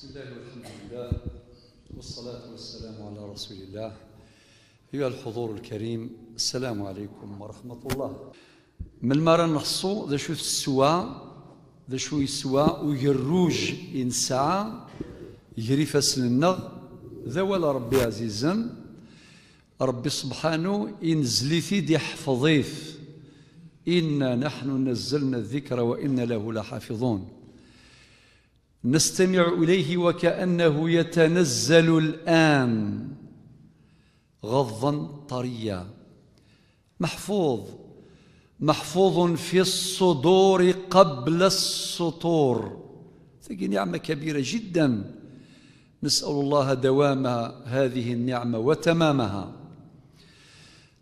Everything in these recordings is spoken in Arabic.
بسم الله والحمد لله والصلاة والسلام على رسول الله أيها الحضور الكريم السلام عليكم ورحمة الله من مرة نحصو ذا شو السوا ذا شو يسوا ويروج إنساء يجري فاسن النغ ذا ولا ربي عزيزا ربي سبحانه إنزليثي دي حفظيف إنا نحن نزلنا الذكر وإنا له لحافظون نستمع إليه وكأنه يتنزل الآن غضا طريا محفوظ محفوظ في الصدور قبل السطور هذه نعمة كبيرة جدا نسأل الله دوام هذه النعمة وتمامها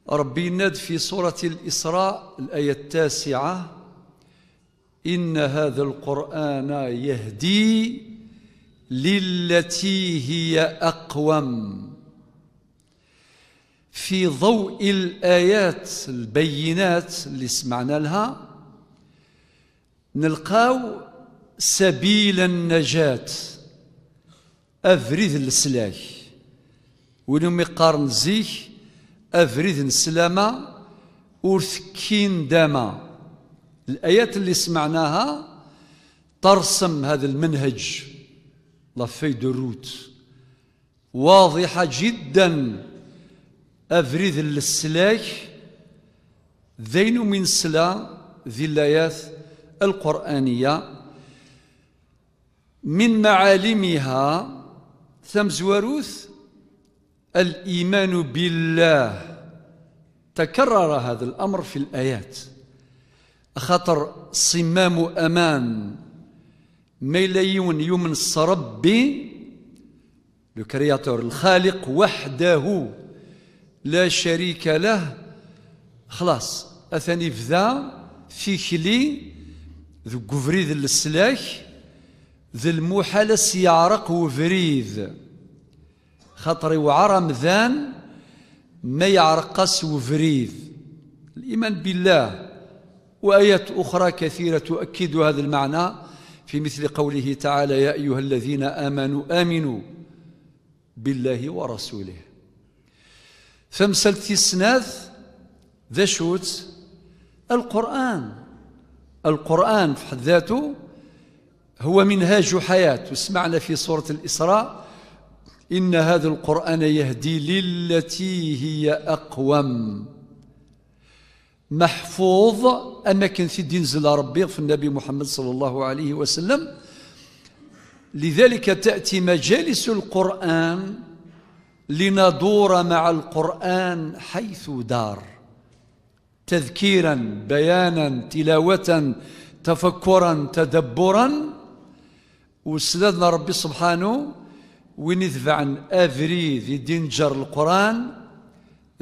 ربي ند في سورة الإسراء الآية التاسعة إن هذا القرآن يهدي للتي هي أقوم في ضوء الآيات البينات اللي سمعنا لها نلقاو سبيل النجاة أفريد السلاح ولم يقارن زيه أفريد السلامة ورثكين دما الآيات اللي سمعناها ترسم هذا المنهج لا في دو روت واضحة جدا أفريد السلاك ذين من سلا ذي الآيات القرآنية من معالمها زواروث الإيمان بالله تكرر هذا الأمر في الآيات خاطر صمام امان ما يوم يمن ربي لو كرياتور الخالق وحده لا شريك له خلاص أثني فذا في خلي ذو قفريد السلاح ذو المحال يعرق وفريد خاطري وعرم ذان ما يعرقس وفريد الإيمان بالله وآيات أخرى كثيرة تؤكد هذا المعنى في مثل قوله تعالى يا أيها الذين آمنوا آمنوا بالله ورسوله فمسلتي السناث ذا شوت القرآن القرآن في حد ذاته هو منهاج حياة وسمعنا في سورة الإسراء إن هذا القرآن يهدي للتي هي أقوم محفوظ أنك دين ينزل ربي في النبي محمد صلى الله عليه وسلم لذلك تأتي مجالس القرآن لندور مع القرآن حيث دار تذكيرا بيانا تلاوة تفكرا تدبرا وسلدنا ربي سبحانه وندفع عن أفريد يدينجر القرآن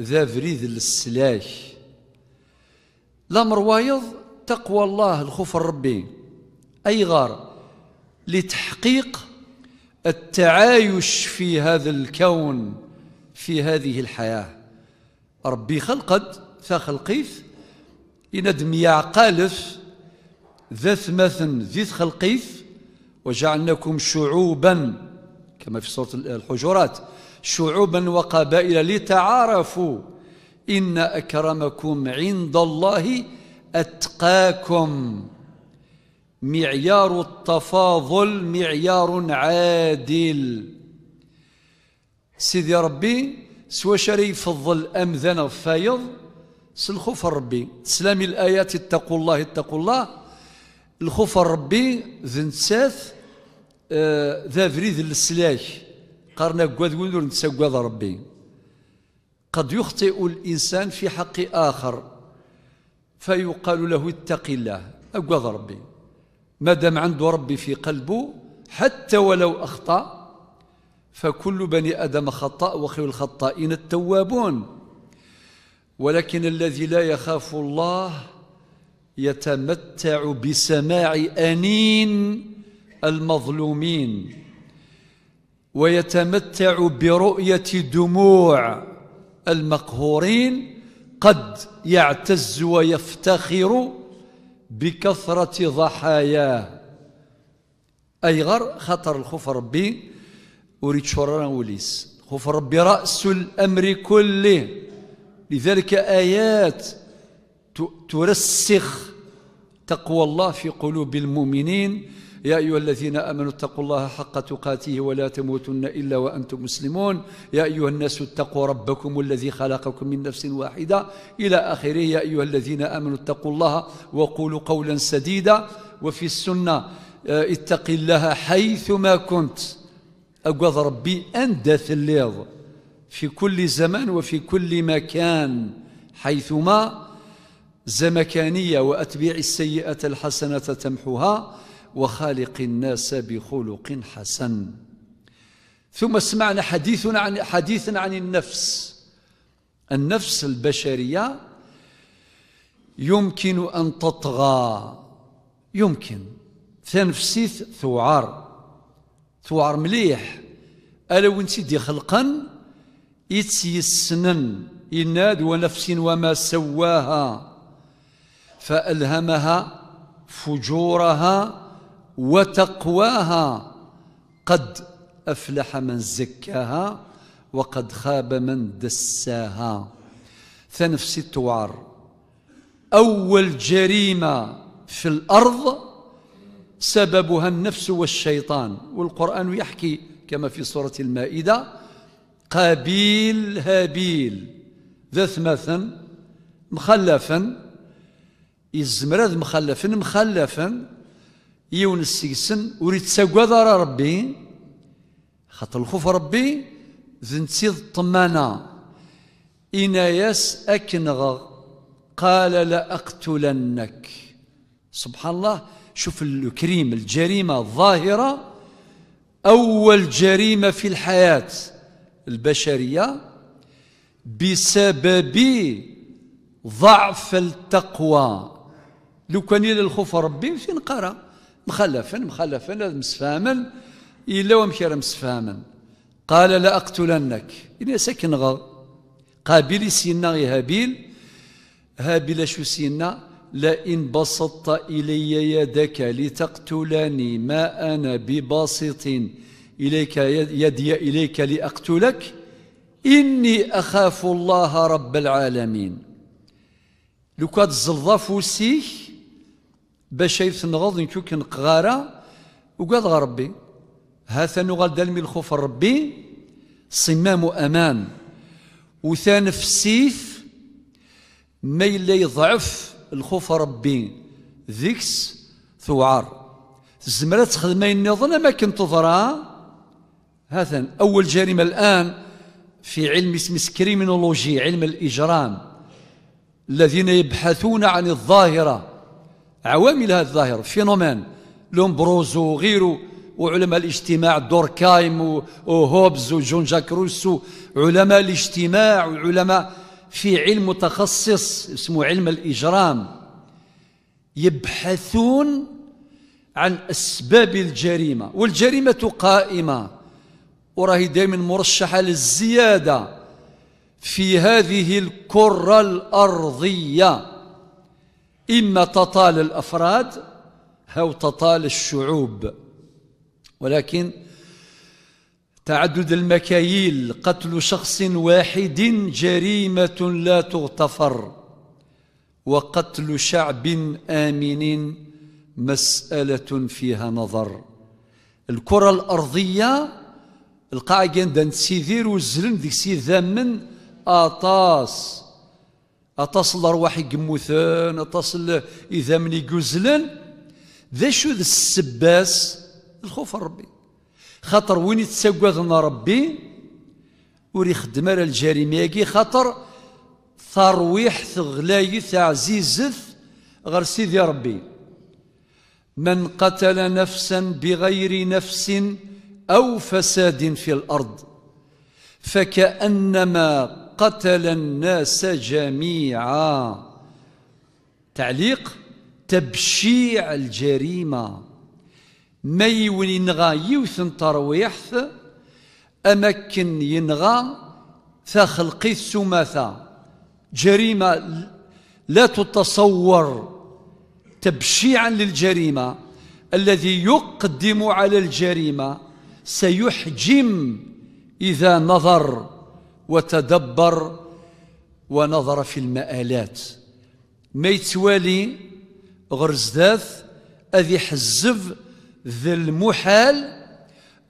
ذا فريد للسلاح لامر وايض تقوى الله الخوف الربي اي غار لتحقيق التعايش في هذا الكون في هذه الحياه ربي خلقت فخلقيث يندم قالف ذات مثن ذيث خلقيث وجعلناكم شعوبا كما في سورة الحجرات شعوبا وقبائل لتعارفوا إن أكرمكم عند الله أتقاكم معيار التفاضل معيار عادل سيدي ربي سوا شري أم ذن فايض سلخوف ربي تسلامي الآيات اتقوا الله اتقوا الله الخوف ربي ساث آه، ذا فريد السلاح قرنا قواد ونور نتسقواد ربي قد يخطئ الإنسان في حق آخر فيقال له اتق الله أقوض ربي ما دام عنده ربي في قلبه حتى ولو أخطأ فكل بني آدم خطاء وخير الخطائين التوابون ولكن الذي لا يخاف الله يتمتع بسماع أنين المظلومين ويتمتع برؤية دموع المقهورين قد يعتز ويفتخر بكثرة ضحاياه أي غر خطر الخوف ربي أريد شرنا وليس خوف ربي رأس الأمر كله لذلك آيات ترسخ تقوى الله في قلوب المؤمنين يا أيها الذين آمنوا اتقوا الله حق تقاته ولا تموتن إلا وأنتم مسلمون يا أيها الناس اتقوا ربكم الذي خلقكم من نفس واحدة إلى آخره يا أيها الذين آمنوا اتقوا الله وقولوا قولا سديدا وفي السنة آه، اتق الله حيثما كنت أقوض ربي أندث الليض في كل زمان وفي كل مكان حيثما زمكانية وأتبع السيئة الحسنة تمحوها وخالق الناس بخلق حسن ثم سمعنا حديثنا عن حديثا عن النفس النفس البشرية يمكن أن تطغى يمكن تنفسيث ثوار ثوار مليح ألا ونسيدي خلقا السنن إناد ونفس وما سواها فألهمها فجورها وتقواها قد أفلح من زكاها وقد خاب من دساها ثنفس التوار أول جريمة في الأرض سببها النفس والشيطان والقرآن يحكي كما في سورة المائدة قابيل هابيل ذا ثمثا مخلفا الزمرد مخلفا مخلفا يون السيسن وريت يتساقد ربي خاطر الخوف ربي طمانا الطمانة يس أكنغ قال لأقتلنك سبحان الله شوف الكريم الجريمة الظاهرة أول جريمة في الحياة البشرية بسبب ضعف التقوى لو كان الخوف ربي فين قرأ مخلفا مخلفا مسفاما إلا راه مسفاما قال لأقتلنك إلا سكن غر قابل سينا هابيل هابيل شو سينا لئن بسطت إلي يدك لتقتلني ما أنا بباسط إليك يدي إليك لأقتلك إني أخاف الله رب العالمين لو كاد الزلظة فوسيه باش يتنغض نكو قغارة وقال ربي هذا نغال دالمي الخوف ربي صمام أمان وثان في السيف ما يلا يضعف الخوف ربي ذيكس ثوعار الزمرة تخدمين النظام ما كنت تضرى هذا أول جريمة الآن في علم اسمه كريمينولوجي علم الإجرام الذين يبحثون عن الظاهرة عوامل هذا الظاهر فينومين لومبروز وغيره وعلماء الاجتماع دوركايم وهوبز وجون جاك روسو علماء الاجتماع وعلماء في علم متخصص اسمه علم الإجرام يبحثون عن أسباب الجريمة والجريمة قائمة وراهي دائما مرشحة للزيادة في هذه الكرة الأرضية إما تطال الأفراد أو تطال الشعوب ولكن تعدد المكاييل قتل شخص واحد جريمة لا تغتفر وقتل شعب آمن مسألة فيها نظر الكرة الأرضية القاع سيذير وزلن ذي سيد آطاس اتصل ارواح يقموثن اتصل إذا من يقزلن ذا شو ذا السباس الخوف ربي خاطر وين يتسقاضنا ربي وري خدمه على الجريمة خاطر ترويح ثغلايث عزيزث غير سيدي ربي من قتل نفسا بغير نفس أو فساد في الأرض فكأنما قتل الناس جميعا تعليق تبشيع الجريمة ما يولي ينغى يوثن ترويحث أمكن ينغى ثخلقي السماثة جريمة لا تتصور تبشيعا للجريمة الذي يقدم على الجريمة سيحجم إذا نظر وتدبر ونظر في المآلات ما يتوالي غير زداث أذي حزف ذا المحال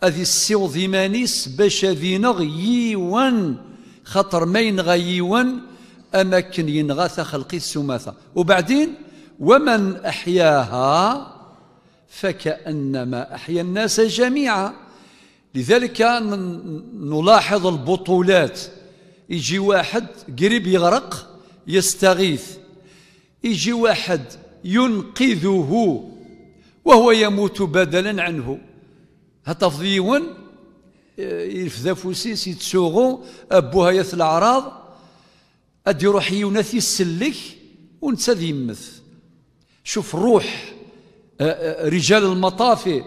أذي السيوض مانيس باش أذي نغيوان خطر ما ينغيوان أماكن ينغاث خلقي السماثة وبعدين ومن أحياها فكأنما أحيا الناس جميعا لذلك نلاحظ البطولات يجي واحد قريب يغرق يستغيث يجي واحد ينقذه وهو يموت بدلا عنه هتفضيون آه، يفذا فوسيس يتسوغو أبوها يث الأعراض أدي روح يوناثي السلك ونسى ذيمث شوف روح آه، آه، رجال المطافي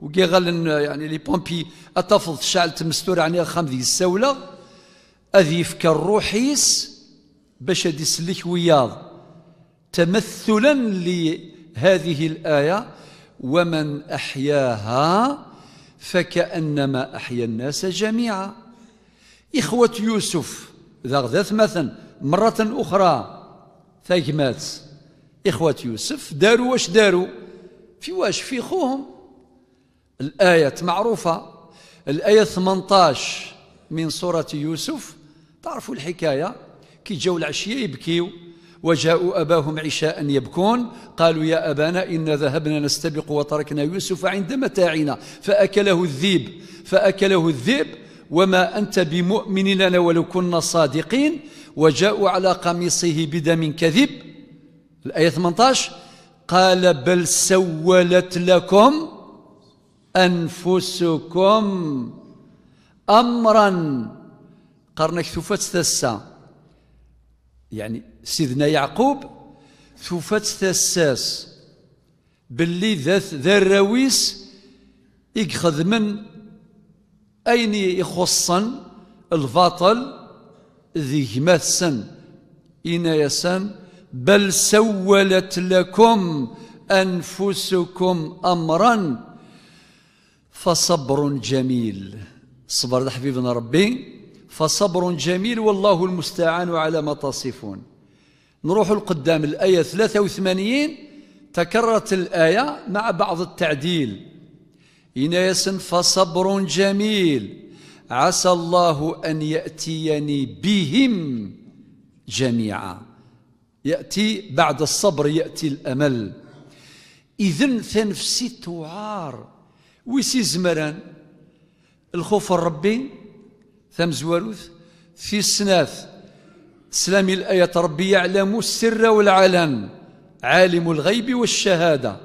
وكيغال يعني لي بومبي اتفض شعلت مستور يعني خام ذي السولة اذي يفكر روحيس باش ادي يسلك وياض تمثلا لهذه الآية ومن أحياها فكأنما أحيا الناس جميعا إخوة يوسف ذا مثلا مرة أخرى مات إخوة يوسف داروا واش داروا في واش في خوهم الآية معروفة الآية 18 من سورة يوسف تعرفوا الحكاية كي جاو العشية يبكيوا وجاءوا أباهم عشاء يبكون قالوا يا أبانا إنا ذهبنا نستبق وتركنا يوسف عند متاعنا فأكله الذيب فأكله الذيب وما أنت بمؤمن لنا ولو كنا صادقين وجاءوا على قميصه بدم كذب الآية 18 قال بل سولت لكم أنفسكم أمرا قرنك ثفت ثسا يعني سيدنا يعقوب ثفت ثساس باللي ذات الرويس يخذ من أين يخصن الفاطل ذي مثسن إنايسن بل سولت لكم أنفسكم أمرا فصبر جميل صبر حبيبنا ربي فصبر جميل والله المستعان على ما تصفون نروح القدام الآية 83 تكررت الآية مع بعض التعديل إناس فصبر جميل عسى الله أن يأتيني بهم جميعا يأتي بعد الصبر يأتي الأمل إذن تنفسي توعار ويسي زمران الخوف الربي ثم زواروث في السناف سلامي الآية ربي يعلم السر والعلن عالم الغيب والشهادة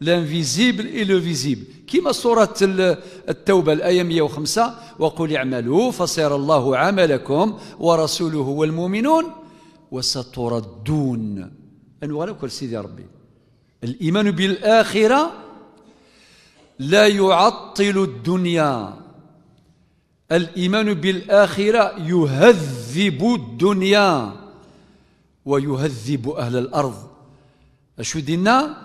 لانفيزيبل اي لو فيزيبل كما سورة التوبة الآية 105 وقل اعملوا فسيرى الله عملكم ورسوله والمؤمنون وستردون أنو غالب كل سيدي ربي الإيمان بالآخرة لا يعطل الدنيا الإيمان بالآخرة يهذب الدنيا ويهذب أهل الأرض أشو دينا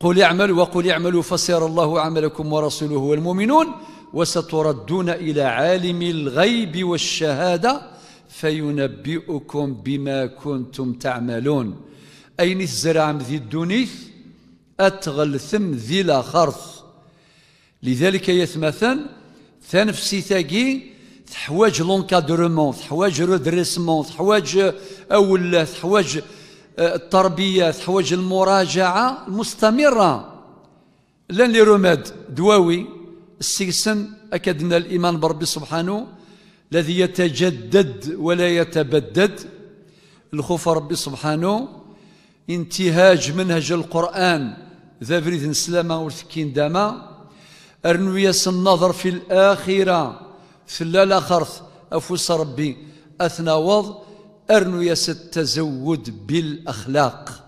قل اعملوا وقل اعملوا فسيرى الله عملكم ورسوله والمؤمنون وستردون إلى عالم الغيب والشهادة فينبئكم بما كنتم تعملون أين الزرع ذي الدنيث أتغلثم ذي لا خرص لذلك يثمثن ثنفسي ثقي تحواج لونكادرمون تحواج رودريسمون تحواج أولا تحواج آه، التربية تحواج المراجعة المستمرة لان لي رماد دواوي السيسن أكدنا الإيمان بربي سبحانه الذي يتجدد ولا يتبدد الخوف ربي سبحانه انتهاج منهج القرآن ذا فريد السلامة وسكين داما أرنوياس النظر في الآخرة ثلالة خرث أفوس ربي وض أرنوياس التزود بالأخلاق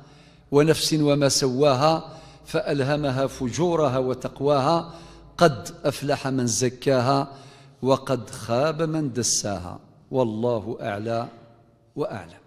ونفس وما سواها فألهمها فجورها وتقواها قد أفلح من زكاها وقد خاب من دساها والله أعلى وأعلم